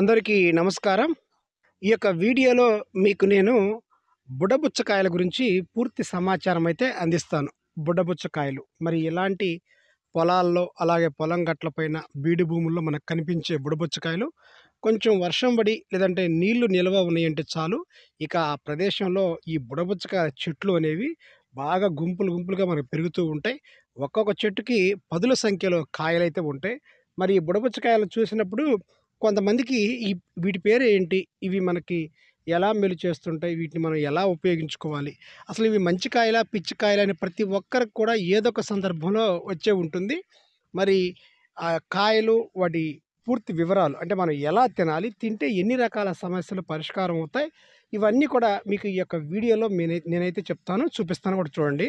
అందరికీ నమస్కారం ఈ యొక్క వీడియోలో మీకు నేను బుడబుచ్చకాయల గురించి పూర్తి సమాచారం అయితే అందిస్తాను బుడబుచ్చకాయలు మరి ఎలాంటి పొలాల్లో అలాగే పొలం గట్ల పైన బీడు భూముల్లో మనకు కనిపించే బుడబుచ్చకాయలు కొంచెం వర్షం పడి లేదంటే నీళ్లు నిల్వ ఉన్నాయంటే చాలు ఇక ఆ ప్రదేశంలో ఈ బుడబుచ్చకాయ చెట్లు అనేవి బాగా గుంపులు గుంపులుగా మనకు పెరుగుతూ ఉంటాయి ఒక్కొక్క చెట్టుకి పదుల సంఖ్యలో కాయలైతే ఉంటాయి మరి ఈ బుడబుచ్చకాయలు చూసినప్పుడు కొంతమందికి ఈ వీటి పేరు ఏంటి ఇవి మనకి ఎలా మేలు చేస్తుంటాయి వీటిని మనం ఎలా ఉపయోగించుకోవాలి అసలు ఇవి మంచి కాయల పిచ్చి కాయలు అని ప్రతి ఒక్కరికి కూడా ఏదొక సందర్భంలో వచ్చే ఉంటుంది మరి ఆ కాయలు వాటి పూర్తి వివరాలు అంటే మనం ఎలా తినాలి తింటే ఎన్ని రకాల సమస్యలు పరిష్కారం అవుతాయి ఇవన్నీ కూడా మీకు ఈ యొక్క వీడియోలో నేనైతే చెప్తాను చూపిస్తాను కూడా చూడండి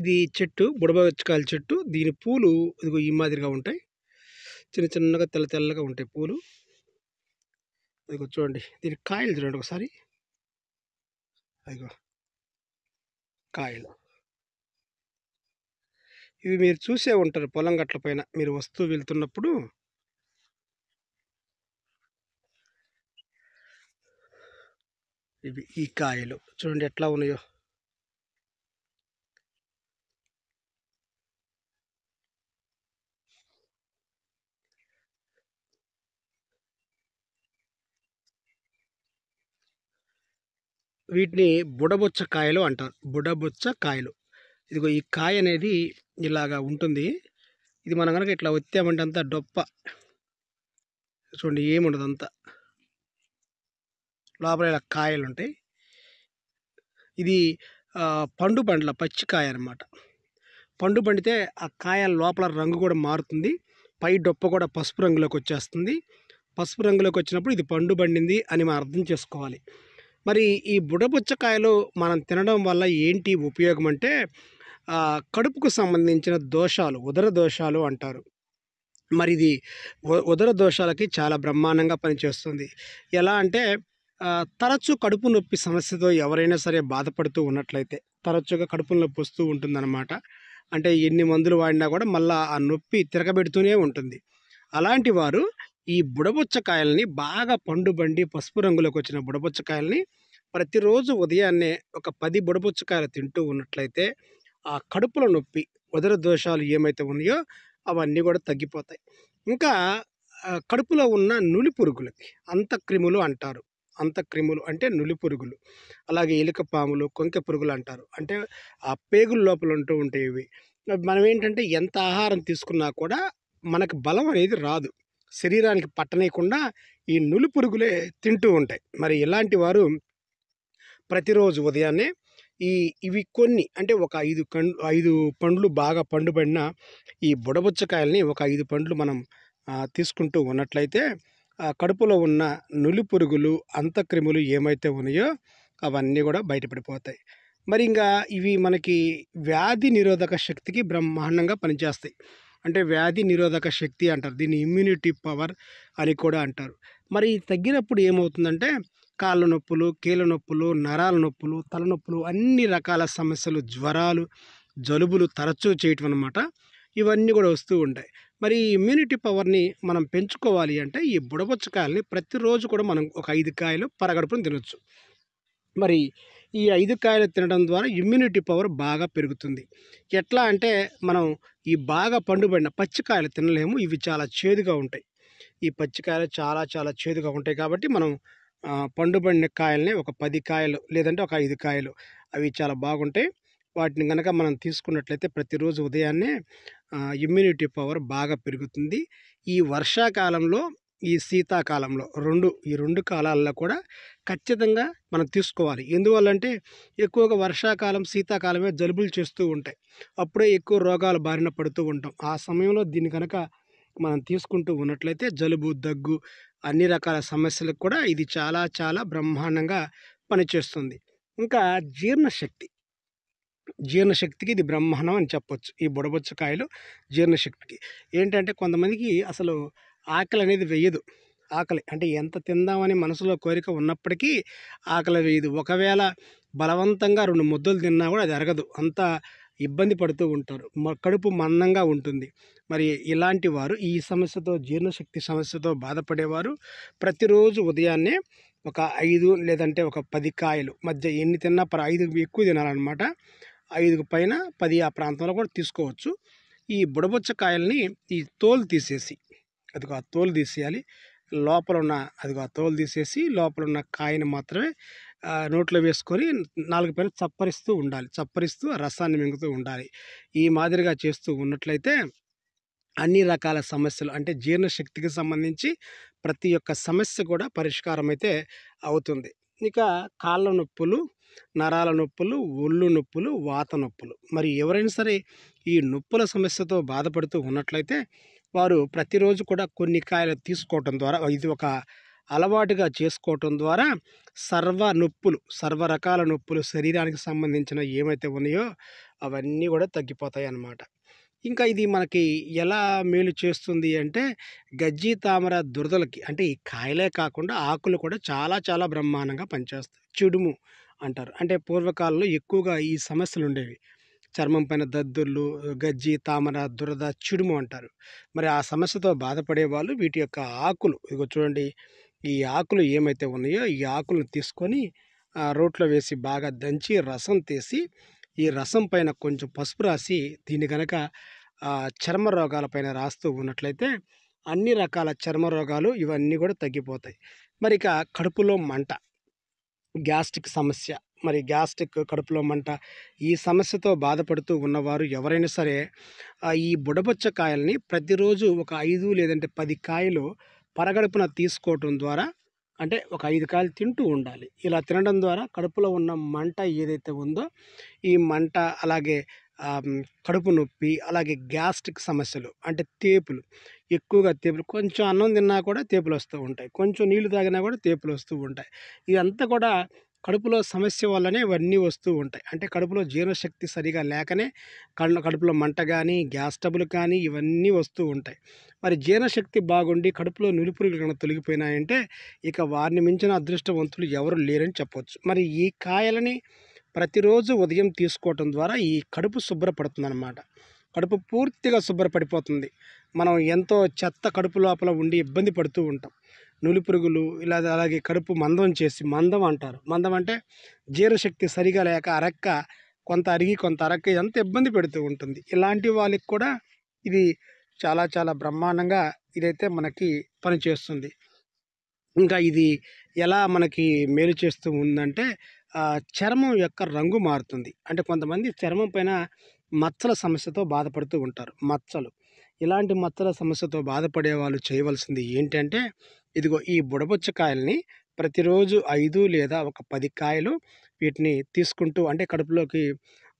ఇది చెట్టు బుడబచ్చకాయల చెట్టు దీని పూలు ఇదిగో ఈ మాదిరిగా ఉంటాయి చిన్న చిన్నగా తెల్ల తెల్లగా ఉంటాయి పూలు అదిగో చూడండి దీని కాయలు చూడండి ఒకసారి అదిగో కాయలు ఇవి మీరు చూసే ఉంటారు పొలం గట్ల పైన మీరు వస్తూ వెళ్తున్నప్పుడు ఇవి ఈ కాయలు చూడండి ఎట్లా ఉన్నాయో వీటిని బుడబొచ్చ కాయలు అంటారు బుడబొచ్చ కాయలు ఇదిగో ఈ కాయ అనేది ఇలాగా ఉంటుంది ఇది మనం కనుక ఇట్లా వచ్చామంటే అంతా డొప్ప చూడండి ఏముండదు అంతా లోపల ఇలా కాయలు ఉంటాయి ఇది పండు పండ్ల పచ్చికాయ అనమాట పండు పండితే ఆ కాయ లోపల రంగు కూడా మారుతుంది పై డొప్ప కూడా పసుపు రంగులోకి వచ్చేస్తుంది పసుపు రంగులోకి వచ్చినప్పుడు ఇది పండు పండింది అని మనం అర్థం చేసుకోవాలి మరి ఈ బుడబుచ్చకాయలు మనం తినడం వల్ల ఏంటి ఉపయోగం అంటే కడుపుకు సంబంధించిన దోషాలు ఉదర దోషాలు అంటారు మరి ఇది ఉదర దోషాలకి చాలా బ్రహ్మాండంగా పనిచేస్తుంది ఎలా అంటే తరచూ కడుపు నొప్పి సమస్యతో ఎవరైనా సరే బాధపడుతూ ఉన్నట్లయితే తరచుగా కడుపు నొప్పి వస్తూ ఉంటుందన్నమాట అంటే ఎన్ని మందులు వాడినా కూడా మళ్ళీ ఆ నొప్పి తిరగబెడుతూనే ఉంటుంది అలాంటి వారు ఈ బుడబుచ్చకాయల్ని బాగా పండుబండి పసుపు రంగులోకి వచ్చిన బుడబుచ్చకాయల్ని ప్రతిరోజు ఉదయాన్నే ఒక పది బుడబుచ్చకాయలు తింటూ ఉన్నట్లయితే ఆ కడుపుల నొప్పి ఉదర దోషాలు ఏమైతే ఉన్నాయో అవన్నీ కూడా తగ్గిపోతాయి ఇంకా కడుపులో ఉన్న నులి పురుగులకి అంతక్రిములు అంటారు అంతక్రిములు అంటే నులి పురుగులు అలాగే ఎలుక పాములు కొంక పురుగులు అంటారు అంటే ఆ పేగుల లోపల ఉంటూ ఉంటాయి ఇవి మనం ఏంటంటే ఎంత ఆహారం తీసుకున్నా కూడా మనకు బలం అనేది రాదు శరీరానికి పట్టనీయకుండా ఈ నులి పురుగులే తింటూ ఉంటాయి మరి ఇలాంటి వారు ప్రతిరోజు ఉదయాన్నే ఈ ఇవి కొన్ని అంటే ఒక ఐదు కండ్లు ఐదు పండ్లు బాగా పండుబడిన ఈ బుడబుచ్చకాయల్ని ఒక ఐదు పండ్లు మనం తీసుకుంటూ ఉన్నట్లయితే కడుపులో ఉన్న నులి పురుగులు అంతక్రిములు ఏమైతే ఉన్నాయో అవన్నీ కూడా బయటపడిపోతాయి మరి ఇంకా ఇవి మనకి వ్యాధి నిరోధక శక్తికి బ్రహ్మాండంగా పనిచేస్తాయి అంటే వ్యాధి నిరోధక శక్తి అంటారు దీన్ని ఇమ్యూనిటీ పవర్ అని కూడా అంటారు మరి తగ్గినప్పుడు ఏమవుతుందంటే కాళ్ళ నొప్పులు కీళ్ళ నొప్పులు నరాల నొప్పులు తలనొప్పులు అన్ని రకాల సమస్యలు జ్వరాలు జలుబులు తరచూ చేయటం అనమాట ఇవన్నీ కూడా వస్తూ ఉంటాయి మరి ఈ ఇమ్యూనిటీ పవర్ని మనం పెంచుకోవాలి అంటే ఈ బుడబొచ్చకాయలని ప్రతిరోజు కూడా మనం ఒక ఐదు కాయలు పరగడుపుని తినొచ్చు మరి ఈ ఐదు కాయలు తినడం ద్వారా ఇమ్యూనిటీ పవర్ బాగా పెరుగుతుంది ఎట్లా అంటే మనం ఈ బాగా పండుబడిన పచ్చికాయలు తినలేము ఇవి చాలా చేదుగా ఉంటాయి ఈ పచ్చికాయలు చాలా చాలా చేదుగా ఉంటాయి కాబట్టి మనం పండుబడిన కాయలని ఒక పది కాయలు లేదంటే ఒక ఐదు కాయలు అవి చాలా బాగుంటాయి వాటిని కనుక మనం తీసుకున్నట్లయితే ప్రతిరోజు ఉదయాన్నే ఇమ్యూనిటీ పవర్ బాగా పెరుగుతుంది ఈ వర్షాకాలంలో ఈ శీతాకాలంలో రెండు ఈ రెండు కాలాల్లో కూడా ఖచ్చితంగా మనం తీసుకోవాలి ఎందువల్లంటే ఎక్కువగా వర్షాకాలం శీతాకాలమే జలుబులు చేస్తూ ఉంటాయి అప్పుడే ఎక్కువ రోగాలు బారిన పడుతూ ఉంటాం ఆ సమయంలో దీన్ని కనుక మనం తీసుకుంటూ ఉన్నట్లయితే జలుబు దగ్గు అన్ని రకాల సమస్యలకు కూడా ఇది చాలా చాలా బ్రహ్మాండంగా పనిచేస్తుంది ఇంకా జీర్ణశక్తి జీర్ణశక్తికి ఇది బ్రహ్మాండం అని చెప్పొచ్చు ఈ బుడబొచ్చు కాయలు జీర్ణశక్తికి ఏంటంటే కొంతమందికి అసలు ఆకలి అనేది వేయదు ఆకలి అంటే ఎంత తిందామని మనసులో కోరిక ఉన్నప్పటికీ ఆకలి వేయదు ఒకవేళ బలవంతంగా రెండు ముద్దలు తిన్నా కూడా అది అరగదు అంత ఇబ్బంది పడుతూ ఉంటారు కడుపు మందంగా ఉంటుంది మరి ఇలాంటి వారు ఈ సమస్యతో జీర్ణశక్తి సమస్యతో బాధపడేవారు ప్రతిరోజు ఉదయాన్నే ఒక ఐదు లేదంటే ఒక పది కాయలు మధ్య ఎన్ని తిన్నా పర ఐదు ఎక్కువ తినాలన్నమాట ఐదుకు పైన పది ఆ ప్రాంతంలో కూడా తీసుకోవచ్చు ఈ బుడబుచ్చ కాయల్ని ఈ తోలు తీసేసి అదిగో ఆ తోలు తీసేయాలి లోపల ఉన్న అదిగో ఆ తోలు తీసేసి లోపల ఉన్న కాయను మాత్రమే నోట్లో వేసుకొని నాలుగు పైన చప్పరిస్తూ ఉండాలి చప్పరిస్తూ రసాన్ని మింగుతూ ఉండాలి ఈ మాదిరిగా చేస్తూ ఉన్నట్లయితే అన్ని రకాల సమస్యలు అంటే జీర్ణశక్తికి సంబంధించి ప్రతి ఒక్క సమస్య కూడా పరిష్కారం అయితే అవుతుంది ఇక కాళ్ళ నొప్పులు నరాల నొప్పులు ఒళ్ళు నొప్పులు వాత నొప్పులు మరి ఎవరైనా సరే ఈ నొప్పుల సమస్యతో బాధపడుతూ ఉన్నట్లయితే వారు ప్రతిరోజు కూడా కొన్ని కాయలు తీసుకోవటం ద్వారా ఇది ఒక అలవాటుగా చేసుకోవటం ద్వారా సర్వ నొప్పులు సర్వ రకాల నొప్పులు శరీరానికి సంబంధించిన ఏమైతే ఉన్నాయో అవన్నీ కూడా తగ్గిపోతాయి అన్నమాట ఇంకా ఇది మనకి ఎలా మేలు చేస్తుంది అంటే గజ్జి తామర దురదలకి అంటే ఈ కాయలే కాకుండా ఆకులు కూడా చాలా చాలా బ్రహ్మాండంగా పనిచేస్తాయి చిడుము అంటారు అంటే పూర్వకాలంలో ఎక్కువగా ఈ సమస్యలు ఉండేవి చర్మం పైన దద్దుర్లు గజ్జి తామర దురద చిడుము అంటారు మరి ఆ సమస్యతో బాధపడే వాళ్ళు వీటి యొక్క ఆకులు ఇదిగో చూడండి ఈ ఆకులు ఏమైతే ఉన్నాయో ఈ ఆకులను తీసుకొని రోట్లో వేసి బాగా దంచి రసం తీసి ఈ రసం పైన కొంచెం పసుపు రాసి దీన్ని కనుక చర్మ రోగాలపైన రాస్తూ ఉన్నట్లయితే అన్ని రకాల చర్మ రోగాలు ఇవన్నీ కూడా తగ్గిపోతాయి మరి ఇక కడుపులో మంట గ్యాస్ట్రిక్ సమస్య మరి గ్యాస్ట్రిక్ కడుపులో మంట ఈ సమస్యతో బాధపడుతూ ఉన్నవారు ఎవరైనా సరే ఈ బుడబొచ్చకాయల్ని కాయల్ని ప్రతిరోజు ఒక ఐదు లేదంటే పది కాయలు పరగడుపున తీసుకోవటం ద్వారా అంటే ఒక ఐదు కాయలు తింటూ ఉండాలి ఇలా తినడం ద్వారా కడుపులో ఉన్న మంట ఏదైతే ఉందో ఈ మంట అలాగే కడుపు నొప్పి అలాగే గ్యాస్ట్రిక్ సమస్యలు అంటే తేపులు ఎక్కువగా తేపులు కొంచెం అన్నం తిన్నా కూడా తేపులు వస్తూ ఉంటాయి కొంచెం నీళ్లు తాగినా కూడా తేపులు వస్తూ ఉంటాయి ఇదంతా కూడా కడుపులో సమస్య వల్లనే ఇవన్నీ వస్తూ ఉంటాయి అంటే కడుపులో జీర్ణశక్తి సరిగా లేకనే కళ్ళ కడుపులో మంట కానీ గ్యాస్ టబులు కానీ ఇవన్నీ వస్తూ ఉంటాయి మరి జీర్ణశక్తి బాగుండి కడుపులో నులిపురుగులు కనుక తొలగిపోయినాయంటే ఇక వారిని మించిన అదృష్టవంతులు ఎవరు లేరని చెప్పవచ్చు మరి ఈ కాయలని ప్రతిరోజు ఉదయం తీసుకోవటం ద్వారా ఈ కడుపు శుభ్రపడుతుందన్నమాట కడుపు పూర్తిగా శుభ్రపడిపోతుంది మనం ఎంతో చెత్త కడుపు లోపల ఉండి ఇబ్బంది పడుతూ ఉంటాం నులిపురుగులు ఇలా అలాగే కడుపు మందం చేసి మందం అంటారు మందం అంటే జీర్ణశక్తి సరిగా లేక అరక్క కొంత అరిగి కొంత అరక్క ఎంత ఇబ్బంది పెడుతూ ఉంటుంది ఇలాంటి వాళ్ళకి కూడా ఇది చాలా చాలా బ్రహ్మాండంగా ఇదైతే మనకి పనిచేస్తుంది ఇంకా ఇది ఎలా మనకి మేలు చేస్తూ ఉందంటే చర్మం యొక్క రంగు మారుతుంది అంటే కొంతమంది చర్మం పైన మచ్చల సమస్యతో బాధపడుతూ ఉంటారు మచ్చలు ఇలాంటి మచ్చల సమస్యతో బాధపడే వాళ్ళు చేయవలసింది ఏంటంటే ఇదిగో ఈ బుడబుచ్చకాయల్ని ప్రతిరోజు ఐదు లేదా ఒక పది కాయలు వీటిని తీసుకుంటూ అంటే కడుపులోకి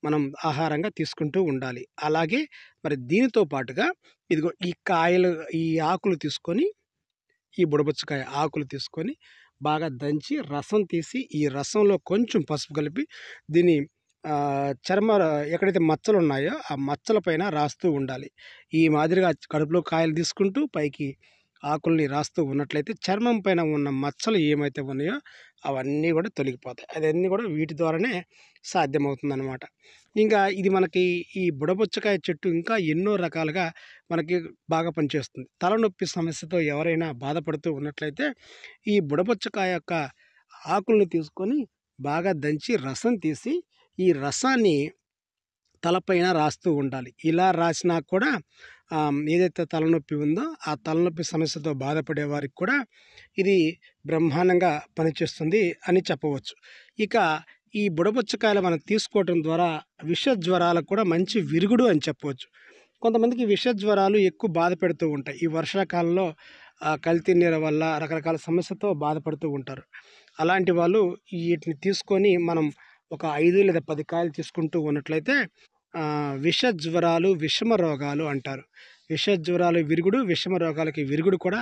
మనం ఆహారంగా తీసుకుంటూ ఉండాలి అలాగే మరి దీనితో పాటుగా ఇదిగో ఈ కాయలు ఈ ఆకులు తీసుకొని ఈ బుడబుచ్చకాయ ఆకులు తీసుకొని బాగా దంచి రసం తీసి ఈ రసంలో కొంచెం పసుపు కలిపి దీని చర్మ ఎక్కడైతే మచ్చలు ఉన్నాయో ఆ మచ్చల పైన రాస్తూ ఉండాలి ఈ మాదిరిగా కడుపులో కాయలు తీసుకుంటూ పైకి ఆకుల్ని రాస్తూ ఉన్నట్లయితే చర్మం పైన ఉన్న మచ్చలు ఏమైతే ఉన్నాయో అవన్నీ కూడా తొలగిపోతాయి అవన్నీ కూడా వీటి ద్వారానే సాధ్యమవుతుందన్నమాట ఇంకా ఇది మనకి ఈ బుడబొచ్చకాయ చెట్టు ఇంకా ఎన్నో రకాలుగా మనకి బాగా పనిచేస్తుంది తలనొప్పి సమస్యతో ఎవరైనా బాధపడుతూ ఉన్నట్లయితే ఈ బుడబొచ్చకాయ యొక్క ఆకులను తీసుకొని బాగా దంచి రసం తీసి ఈ రసాన్ని తలపైన రాస్తూ ఉండాలి ఇలా రాసినా కూడా ఏదైతే తలనొప్పి ఉందో ఆ తలనొప్పి సమస్యతో బాధపడే వారికి కూడా ఇది బ్రహ్మాండంగా పనిచేస్తుంది అని చెప్పవచ్చు ఇక ఈ బుడబుచ్చకాయలు మనం తీసుకోవటం ద్వారా విష జ్వరాలకు కూడా మంచి విరుగుడు అని చెప్పవచ్చు కొంతమందికి విష జ్వరాలు ఎక్కువ బాధ పెడుతూ ఉంటాయి ఈ వర్షాకాలంలో కల్తీ నీర వల్ల రకరకాల సమస్యతో బాధపడుతూ ఉంటారు అలాంటి వాళ్ళు వీటిని తీసుకొని మనం ఒక ఐదు లేదా పది కాయలు తీసుకుంటూ ఉన్నట్లయితే విష జ్వరాలు విషమ రోగాలు అంటారు విష జ్వరాలు విరుగుడు విషమ రోగాలకి విరుగుడు కూడా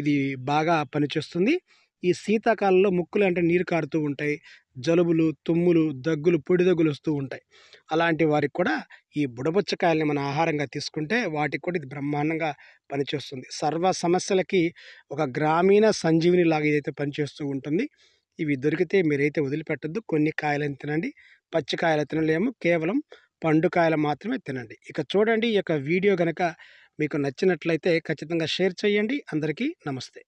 ఇది బాగా పనిచేస్తుంది ఈ శీతాకాలంలో ముక్కులు అంటే నీరు కారుతూ ఉంటాయి జలుబులు తుమ్ములు దగ్గులు పొడి దగ్గులు వస్తూ ఉంటాయి అలాంటి వారికి కూడా ఈ బుడబుచ్చకాయల్ని మనం ఆహారంగా తీసుకుంటే వాటికి కూడా ఇది బ్రహ్మాండంగా పనిచేస్తుంది సర్వ సమస్యలకి ఒక గ్రామీణ సంజీవిని లాగా ఇదైతే పనిచేస్తూ ఉంటుంది ఇవి దొరికితే మీరైతే వదిలిపెట్టద్దు కొన్ని కాయలను తినండి పచ్చి కాయలు తినలేము కేవలం పండు కాయలు మాత్రమే తినండి ఇక చూడండి ఈ యొక్క వీడియో కనుక మీకు నచ్చినట్లయితే ఖచ్చితంగా షేర్ చేయండి అందరికీ నమస్తే